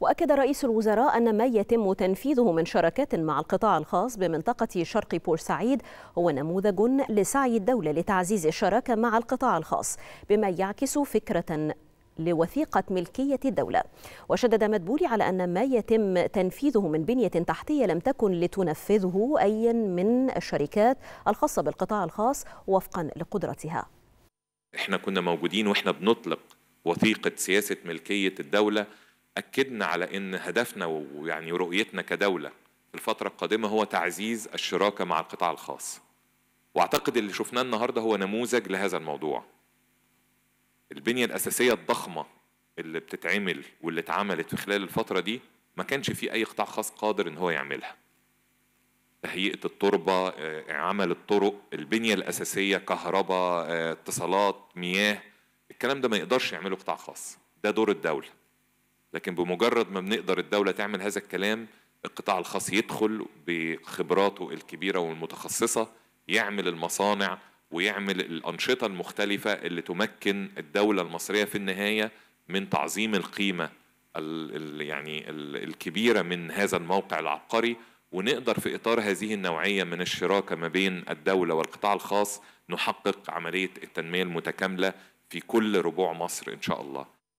وأكد رئيس الوزراء أن ما يتم تنفيذه من شراكات مع القطاع الخاص بمنطقة شرق بورسعيد هو نموذج لسعي الدولة لتعزيز الشراكة مع القطاع الخاص بما يعكس فكرة لوثيقة ملكية الدولة وشدد مدبولي على أن ما يتم تنفيذه من بنية تحتية لم تكن لتنفذه أي من الشركات الخاصة بالقطاع الخاص وفقا لقدرتها احنا كنا موجودين واحنا بنطلق وثيقة سياسة ملكية الدولة اكدنا على ان هدفنا ويعني رؤيتنا كدوله في الفتره القادمه هو تعزيز الشراكه مع القطاع الخاص واعتقد اللي شفناه النهارده هو نموذج لهذا الموضوع البنيه الاساسيه الضخمه اللي بتتعمل واللي اتعملت في خلال الفتره دي ما كانش في اي قطاع خاص قادر ان هو يعملها تهيئه التربه آه، عمل الطرق البنيه الاساسيه كهرباء آه، اتصالات مياه الكلام ده ما يقدرش يعمله قطاع خاص ده دور الدوله لكن بمجرد ما بنقدر الدولة تعمل هذا الكلام القطاع الخاص يدخل بخبراته الكبيرة والمتخصصة يعمل المصانع ويعمل الأنشطة المختلفة اللي تمكن الدولة المصرية في النهاية من تعظيم القيمة الـ يعني الـ الكبيرة من هذا الموقع العبقري ونقدر في إطار هذه النوعية من الشراكة ما بين الدولة والقطاع الخاص نحقق عملية التنمية المتكاملة في كل ربوع مصر إن شاء الله